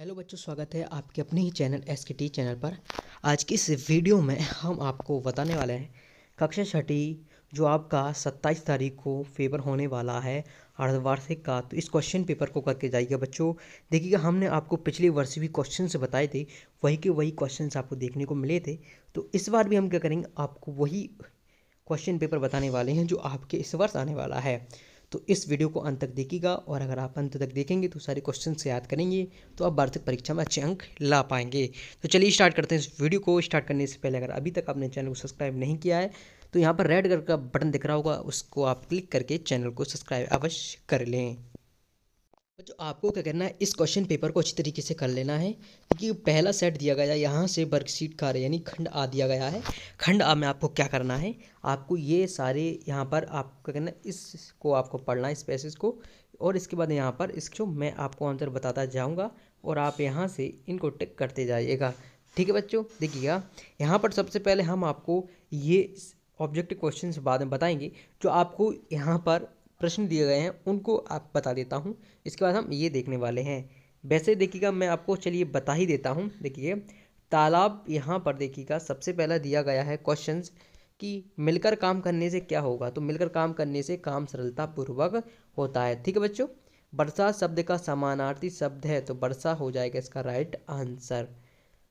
hello बच्चों स्वागत है आपके अपने ही channel S K T channel पर आज की इस वीडियो में हम आपको बताने वाले हैं कक्षा छठी जो आपका 27 तारीख को पेपर होने वाला है अर्धवार्षिक का तो इस क्वेश्चन पेपर को करके जाइएगा बच्चों देखिएगा हमने आपको पिछले वर्ष भी क्वेश्चन बताए थे वही के वही क्वेश्चन आपको देखने को मिले थे तो इस बार भी हम क्या करेंगे आपको वही क्वेश्चन पेपर बताने वाले हैं जो आपके इस वर्ष आने वाला है तो इस वीडियो को अंत तक देखिएगा और अगर आप अंत तक देखेंगे तो सारे क्वेश्चन याद करेंगे तो आप वार्षिक परीक्षा में अच्छे अंक ला पाएंगे तो चलिए स्टार्ट करते हैं इस वीडियो को स्टार्ट करने से पहले अगर अभी तक आपने चैनल को सब्सक्राइब नहीं किया है तो यहाँ पर रेड कलर का बटन दिख रहा होगा उसको आप क्लिक करके चैनल को सब्सक्राइब अवश्य कर लें बच्चों आपको क्या करना है इस क्वेश्चन पेपर को अच्छी तरीके से कर लेना है क्योंकि पहला सेट दिया गया है यहाँ से वर्कशीट का यानी खंड आ दिया गया है खंड आ में आपको क्या करना है आपको ये सारे यहाँ पर आपको करना है इसको आपको पढ़ना है इस को और इसके बाद यहाँ पर इसको मैं आपको आंसर बताता जाऊँगा और आप यहाँ से इनको टिक करते जाइएगा ठीक है बच्चों देखिएगा यहाँ पर सबसे पहले हम आपको ये ऑब्जेक्टिव क्वेश्चन बाद में बताएंगे जो आपको यहाँ पर प्रश्न दिए गए हैं उनको आप बता देता हूँ इसके बाद हम ये देखने वाले हैं वैसे देखिएगा मैं आपको चलिए बता ही देता हूँ देखिए तालाब यहाँ पर देखिएगा सबसे पहला दिया गया है क्वेश्चन कि मिलकर काम करने से क्या होगा तो मिलकर काम करने से काम सरलतापूर्वक होता है ठीक है बच्चों बरसा शब्द का समानार्थी शब्द है तो बरसा हो जाएगा इसका राइट आंसर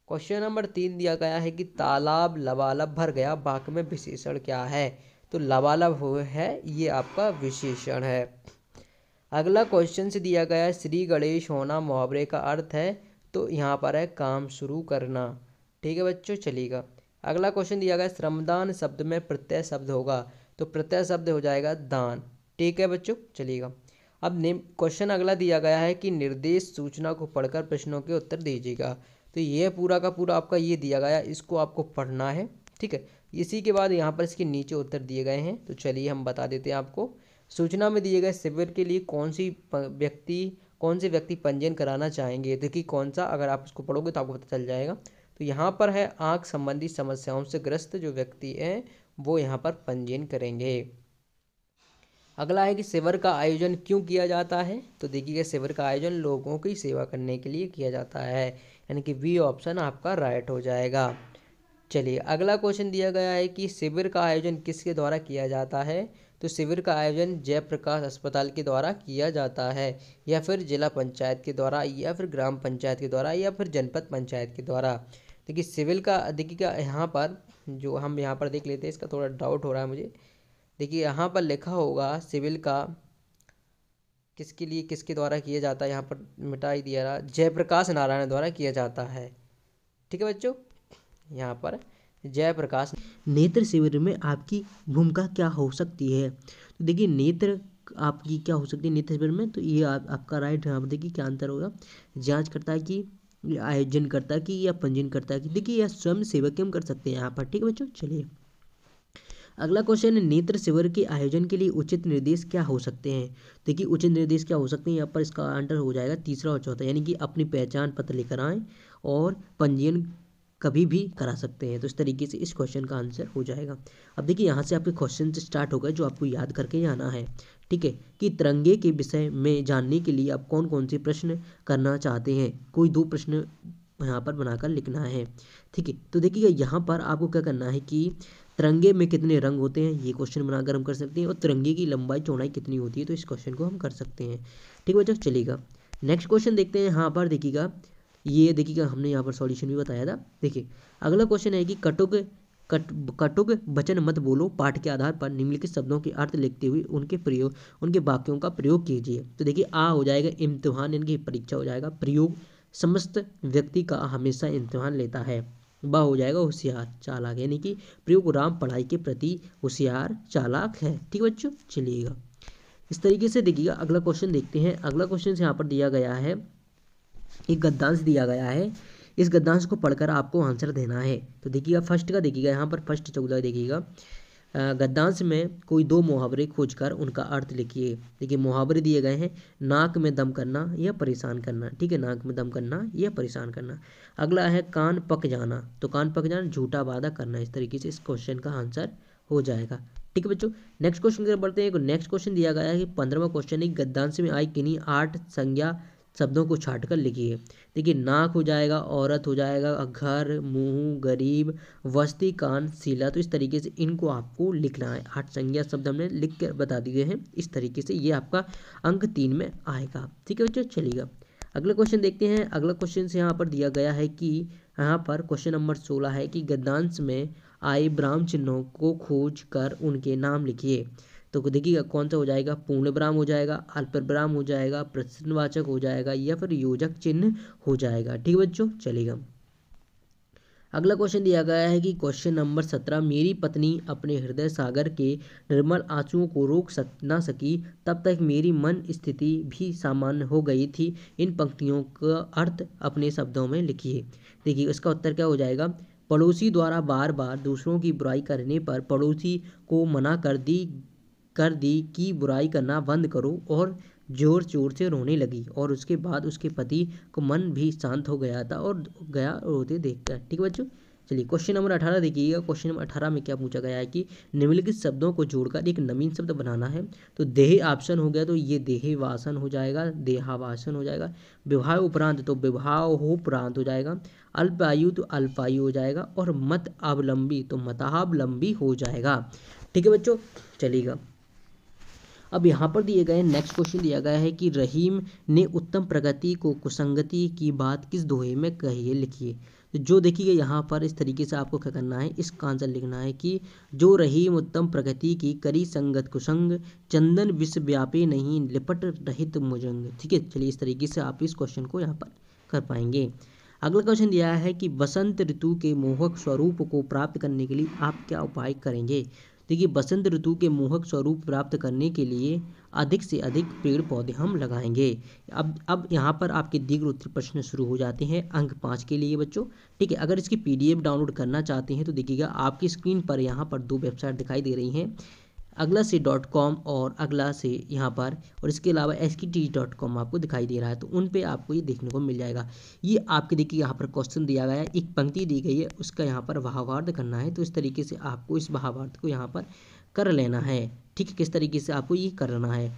क्वेश्चन नंबर तीन दिया गया है कि तालाब लबालब भर गया बाक में विशेषण क्या है तो लबालब है ये आपका विशेषण है अगला क्वेश्चन से दिया गया श्री गणेश होना मुहावरे का अर्थ है तो यहाँ पर है काम शुरू करना ठीक है बच्चों चलिएगा अगला क्वेश्चन दिया गया श्रमदान शब्द में प्रत्यय शब्द होगा तो प्रत्यय शब्द हो जाएगा दान ठीक है बच्चों चलिएगा अब क्वेश्चन अगला दिया गया है कि निर्देश सूचना को पढ़कर प्रश्नों के उत्तर दीजिएगा तो ये पूरा का पूरा आपका ये दिया गया इसको आपको पढ़ना है ठीक है इसी के बाद यहाँ पर इसके नीचे उत्तर दिए गए हैं तो चलिए हम बता देते हैं आपको सूचना में दिए गए शिविर के लिए कौन सी व्यक्ति कौन से व्यक्ति पंजीयन कराना चाहेंगे देखिए कौन सा अगर आप इसको पढ़ोगे तो आपको पता चल जाएगा तो यहाँ पर है आँख संबंधी समस्याओं से ग्रस्त जो व्यक्ति है वो यहाँ पर पंजीयन करेंगे अगला है कि शिविर का आयोजन क्यों किया जाता है तो देखिएगा शिविर का आयोजन लोगों की सेवा करने के लिए किया जाता है यानी कि वी ऑप्शन आपका राइट हो जाएगा चलिए अगला क्वेश्चन दिया गया है कि शिविर का आयोजन किसके द्वारा किया जाता है तो शिविर का आयोजन जयप्रकाश अस्पताल के द्वारा किया जाता है या फिर जिला पंचायत के द्वारा या फिर ग्राम पंचायत के द्वारा या फिर जनपद पंचायत के द्वारा देखिए सिविल का देखिए यहाँ पर जो हम यहाँ पर देख लेते हैं इसका थोड़ा डाउट हो रहा है मुझे देखिए यहाँ पर लिखा होगा सिविल का किसके लिए किसके द्वारा किया जाता है यहाँ पर मिटाई दिया रहा जयप्रकाश नारायण द्वारा किया जाता है ठीक है बच्चों यहाँ पर जयप्रकाश नेत्र शिविर में आपकी भूमिका क्या हो सकती है तो देखिए नेत्र आपकी क्या हो सकती है नेत्र शिविर में तो ये आप, आपका राइट यहाँ पर देखिए क्या अंतर होगा जांच करता है कि आयोजन करता है कि या पंजीयन करता है कि देखिए यह स्वयं सेवक हम कर सकते हैं यहाँ पर ठीक है बच्चों चलिए अगला क्वेश्चन है नेत्र शिविर के आयोजन के लिए उचित निर्देश क्या हो सकते हैं देखिए उचित निर्देश क्या हो सकते हैं यहाँ पर इसका आंसर हो जाएगा तीसरा और चौथा यानी कि अपनी पहचान पत्र लेकर आएँ और पंजीयन कभी भी करा सकते हैं तो इस तरीके से इस क्वेश्चन का आंसर हो जाएगा अब देखिए यहाँ से आपके क्वेश्चन स्टार्ट होगा जो आपको याद करके आना है ठीक है कि तिरंगे के विषय में जानने के लिए आप कौन कौन से प्रश्न करना चाहते हैं कोई दो प्रश्न यहाँ पर बनाकर लिखना है ठीक है तो देखिए यहाँ पर आपको क्या करना है कि तिरंगे में कितने रंग होते हैं ये क्वेश्चन बनाकर हम कर सकते हैं और तिरंगे की लंबाई चौड़ाई कितनी होती है तो इस क्वेश्चन को हम कर सकते हैं ठीक है बच्चों चलेगा नेक्स्ट क्वेश्चन देखते हैं यहाँ पर देखिएगा ये देखिएगा हमने यहाँ पर सॉल्यूशन भी बताया था देखिए अगला क्वेश्चन है कि कटुक कट कटुक वचन मत बोलो पाठ के आधार पर निम्नलिखित शब्दों के अर्थ लिखते हुए उनके प्रयोग उनके वाक्यों का प्रयोग कीजिए तो देखिए आ हो जाएगा इम्तिहान यानी कि परीक्षा हो जाएगा प्रयोग समस्त व्यक्ति का हमेशा इम्तिहान लेता है ब हो जाएगा होशियार चालाक यानी कि प्रयोग राम पढ़ाई के प्रति होशियार चालाक है ठीक है बच्चों चलिएगा इस तरीके से देखिएगा अगला क्वेश्चन देखते हैं अगला क्वेश्चन यहाँ पर दिया गया है एक गद्दांश दिया गया है इस गद्दांश को पढ़कर आपको आंसर देना है तो देखिएगा फर्स्ट का देखिएगा यहाँ पर फर्स्ट चौदह देखिएगा गद्दांश में कोई दो मुहावरे खोजकर उनका अर्थ लिखिए देखिए मुहावरे दिए गए हैं नाक में दम करना या परेशान करना ठीक है नाक में दम करना या परेशान करना अगला है कान पक जाना तो कान पक जाना झूठा वादा करना इस तरीके से इस क्वेश्चन का आंसर हो जाएगा ठीक है बच्चों नेक्स्ट क्वेश्चन की बढ़ते हैं नेक्स्ट क्वेश्चन दिया गया है कि पंद्रहवा क्वेश्चन है गद्दांश में आई किन्हीं आठ संज्ञा शब्दों को छाट कर लिखिए देखिए नाक हो जाएगा औरत हो जाएगा घर मुँह गरीब वस्ती कान शिला तो इस तरीके से इनको आपको लिखना है आठ संज्ञा शब्द हमने लिख कर बता दिए हैं इस तरीके से ये आपका अंक तीन में आएगा ठीक है बच्चों चलिएगा अगला क्वेश्चन देखते हैं अगला क्वेश्चन से यहाँ पर दिया गया है कि यहाँ पर क्वेश्चन नंबर सोलह है कि गद्यांश में आए ब्राह्म चिन्हों को खोज कर उनके नाम लिखिए तो देखिएगा कौन सा हो जाएगा पूर्ण विराम हो जाएगा अल्प विराम हो जाएगा प्रश्नवाचक हो जाएगा या फिर योजक चिन्ह हो जाएगा ठीक है बच्चों चलेगा अगला क्वेश्चन दिया गया है कि क्वेश्चन नंबर सत्रह मेरी पत्नी अपने हृदय सागर के निर्मल आंसुओं को रोक सक ना सकी तब तक मेरी मन स्थिति भी सामान्य हो गई थी इन पंक्तियों का अर्थ अपने शब्दों में लिखिए देखिए इसका उत्तर क्या हो जाएगा पड़ोसी द्वारा बार बार दूसरों की बुराई करने पर पड़ोसी को मना कर दी कर दी कि बुराई करना बंद करो और ज़ोर ज़ोर से रोने लगी और उसके बाद उसके पति को मन भी शांत हो गया था और गया रोते देखकर ठीक है बच्चों चलिए क्वेश्चन नंबर अठारह देखिएगा क्वेश्चन नंबर अठारह में क्या पूछा गया है कि निम्नलिखित शब्दों को जोड़कर एक नवीन शब्द बनाना है तो देह ऑप्शन हो गया तो ये देहवासन हो जाएगा देहावासन हो जाएगा विवाह उपरांत तो विवाहोपरांत हो जाएगा अल्पायु तो अल्पायु हो जाएगा और मत अवलंबी तो मतावलंबी हो जाएगा ठीक है बच्चों चलिएगा अब यहाँ पर दिए गए नेक्स्ट क्वेश्चन दिया गया है कि रहीम ने उत्तम प्रगति को कुसंगति की बात किस दोहे में कही है लिखिए तो जो देखिए यहाँ पर इस तरीके से आपको क्या करना है इसका आंसर लिखना है कि जो रहीम उत्तम प्रगति की करी संगत कुसंग चंदन विश्वव्यापी नहीं लिपट रहित मुजंग ठीक है चलिए इस तरीके से आप इस क्वेश्चन को यहाँ पर कर पाएंगे अगला क्वेश्चन दिया है कि बसंत ऋतु के मोहक स्वरूप को प्राप्त करने के लिए आप क्या उपाय करेंगे देखिए बसंत ऋतु के मोहक स्वरूप प्राप्त करने के लिए अधिक से अधिक पेड़ पौधे हम लगाएंगे अब अब यहाँ पर आपके दीर्घ उत्तर प्रश्न शुरू हो जाते हैं अंक पाँच के लिए बच्चों ठीक है अगर इसकी पीडीएफ डाउनलोड करना चाहते हैं तो देखिएगा आपकी स्क्रीन पर यहाँ पर दो वेबसाइट दिखाई दे रही हैं अगला से डॉट कॉम और अगला से यहाँ पर और इसके अलावा एस की टी डॉट कॉम आपको दिखाई दे रहा है तो उन पर आपको ये देखने को मिल जाएगा ये आपके देखिए यहाँ पर क्वेश्चन दिया गया है एक पंक्ति दी गई है उसका यहाँ पर भावार्थ करना है तो इस तरीके से आपको इस भावार्थ को यहाँ पर कर लेना है ठीक है किस तरीके से आपको ये करना है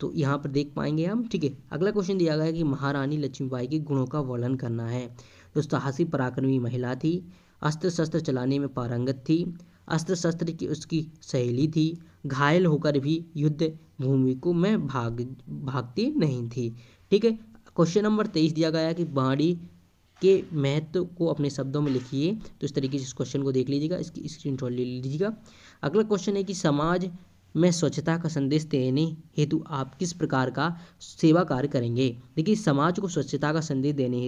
तो यहाँ पर देख पाएंगे हम ठीक है अगला क्वेश्चन दिया गया है कि महारानी लक्ष्मीबाई के गुणों का वर्णन करना है तो साहसी पराक्रमी महिला थी अस्त्र शस्त्र चलाने में पारंगत थी अस्त्र शस्त्र की उसकी सहेली थी घायल होकर भी युद्ध भूमि को मैं भाग भागती नहीं थी ठीक है क्वेश्चन नंबर तेईस दिया गया कि बाड़ी के महत्व को अपने शब्दों में लिखिए तो इस तरीके से इस क्वेश्चन को देख लीजिएगा इसकी स्क्रीन ले लीजिएगा अगला क्वेश्चन है कि समाज में स्वच्छता का संदेश देने हेतु आप किस प्रकार का सेवा कार्य करेंगे देखिए समाज को स्वच्छता का संदेश देने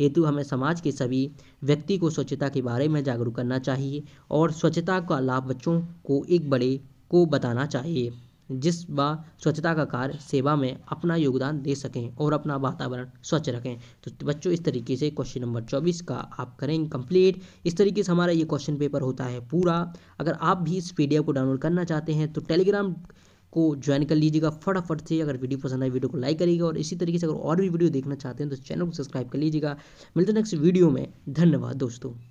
हेतु हमें समाज के सभी व्यक्ति को स्वच्छता के बारे में जागरूक करना चाहिए और स्वच्छता का लाभ बच्चों को एक बड़े को बताना चाहिए जिस बा स्वच्छता का कार्य सेवा में अपना योगदान दे सकें और अपना वातावरण स्वच्छ रखें तो बच्चों इस तरीके से क्वेश्चन नंबर चौबीस का आप करें कंप्लीट इस तरीके से हमारा ये क्वेश्चन पेपर होता है पूरा अगर आप भी इस वीडियो को डाउनलोड करना चाहते हैं तो टेलीग्राम को ज्वाइन कर लीजिएगा फटाफट से अगर वीडियो पसंद आए वीडियो को लाइक करिएगा और इसी तरीके से अगर और भी वीडियो देखना चाहते हैं तो चैनल को सब्सक्राइब कर लीजिएगा मिलते नेक्स्ट वीडियो में धन्यवाद दोस्तों